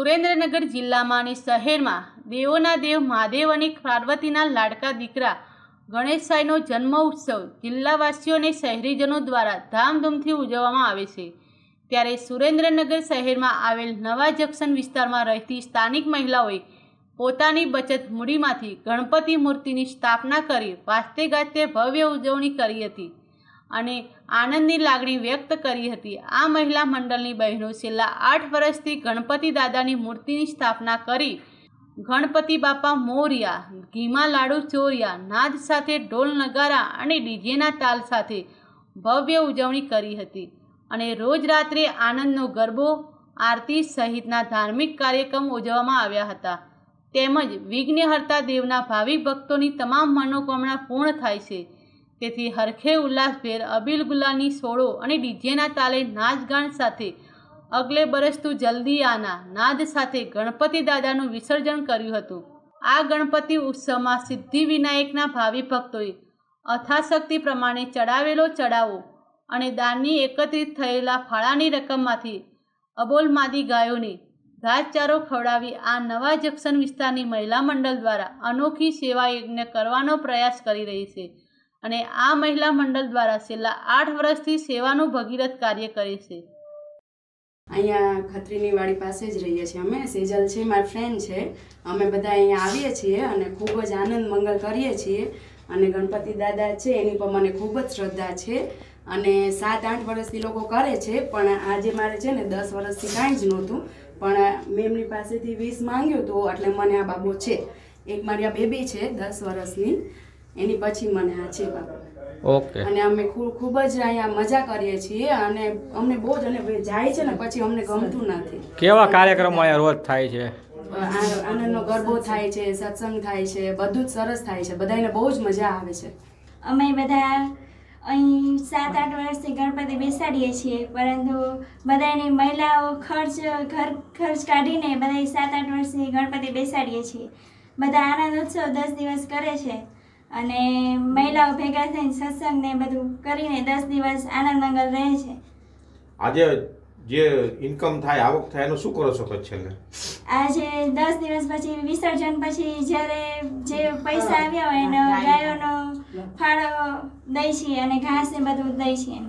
સુરેન્દ્રનગર જિલ્લામાં અને શહેરમાં દેવોના દેવ મહાદેવ અને પાર્વતીના લાડકા દીકરા ગણેશભાઈનો જન્મ ઉત્સવ જિલ્લાવાસીઓ અને શહેરીજનો દ્વારા ધામધૂમથી ઉજવવામાં આવે છે ત્યારે સુરેન્દ્રનગર શહેરમાં આવેલ નવા જંકશન વિસ્તારમાં રહેતી સ્થાનિક મહિલાઓએ પોતાની બચત મૂડીમાંથી ગણપતિ મૂર્તિની સ્થાપના કરી વાસ્તે ગાજતે ભવ્ય ઉજવણી કરી હતી અને આનંદની લાગણી વ્યક્ત કરી હતી આ મહિલા મંડળની બહેનો છેલ્લા આઠ વર્ષથી ગણપતિ દાદાની મૂર્તિની સ્થાપના કરી ગણપતિ બાપા મોરિયા ઘીમા લાડુ ચોરિયા નાદ સાથે ઢોલ નગારા અને ડીજેના તાલ સાથે ભવ્ય ઉજવણી કરી હતી અને રોજ રાત્રે આનંદનો ગરબો આરતી સહિતના ધાર્મિક કાર્યક્રમ ઉજવવામાં આવ્યા હતા તેમજ વિઘ્નહર્તા દેવના ભાવિક ભક્તોની તમામ મનોકામના પૂર્ણ થાય છે તેથી હરખે ઉલ્લાસભેર અબીલ ગુલાની સોળો અને ડીજેના તાલે નાચગાન સાથે અગલે બરસ તું જલ્દી આના નાદ સાથે ગણપતિ દાદાનું વિસર્જન કર્યું હતું આ ગણપતિ ઉત્સવમાં સિદ્ધિ વિનાયકના ભાવિ ભક્તોએ અથાશક્તિ પ્રમાણે ચડાવેલો ચડાવો અને દાનની એકત્રિત થયેલા ફાળાની રકમમાંથી અબોલમાદી ગાયોને ઘાસચારો ખવડાવી આ નવા જંકશન વિસ્તારની મહિલા મંડળ દ્વારા અનોખી સેવા યજ્ઞ કરવાનો પ્રયાસ કરી રહી છે અને આ મહિલા મંડળ દ્વારા છેલ્લા આઠ વર્ષથી સેવાનું ભગીરથ કાર્ય કરે છે અહીંયા ખત્રીની વાડી પાસે જ રહીએ છીએ અમે સેજલ છે મારા ફ્રેન્ડ છે અમે બધા અહીંયા આવીએ છીએ અને ખૂબ જ આનંદ મંગલ કરીએ છીએ અને ગણપતિ દાદા છે એની પર મને ખૂબ જ શ્રદ્ધા છે અને સાત આઠ વર્ષથી લોકો કરે છે પણ આજે મારે છે ને દસ વર્ષથી કાંઈ જ નહોતું પણ મેં એમની પાસેથી વીસ માંગ્યું હતું એટલે મને આ બાબો છે એક મારી આ બેબી છે દસ વર્ષની એની પછી મને આ છે ઓકે અને અમે ખૂબ જ અહીંયા મજા કરીએ છીએ અને અમને બહુ જ અને જાય છે ને પછી અમને ગમતું નથી કેવા કાર્યક્રમો અહીંયા રોજ થાય છે આનંદનો ગરબો થાય છે સત્સંગ થાય છે બધું જ સરસ થાય છે બધાને બહુ જ મજા આવે છે અમે બધા અહીં સાત આઠ વર્ષથી ગણપતિ બેસાડીએ છીએ પરંતુ બધાની મહિલાઓ ખર્ચ ઘર ખર્ચ કાઢીને બધા સાત આઠ વર્ષથી ગણપતિ બેસાડીએ છીએ બધા આનંદ ઉત્સવ દસ દિવસ કરે છે અને મહિલાઓ ભેગા થઈને સત્સંગ ને બધું કરીને દસ દિવસ આનંદ મંગલ રહે છે આજે જે ઇન્કમ થાય આવક થાય એનું શું કરો છો છેલ્લે આજે દસ દિવસ પછી વિસર્જન પછી જયારે જે પૈસા આવ્યા હોય એનો ગાયોનો ફાળો દઈ છીએ અને ઘાસ ને બધું દઈ છીએ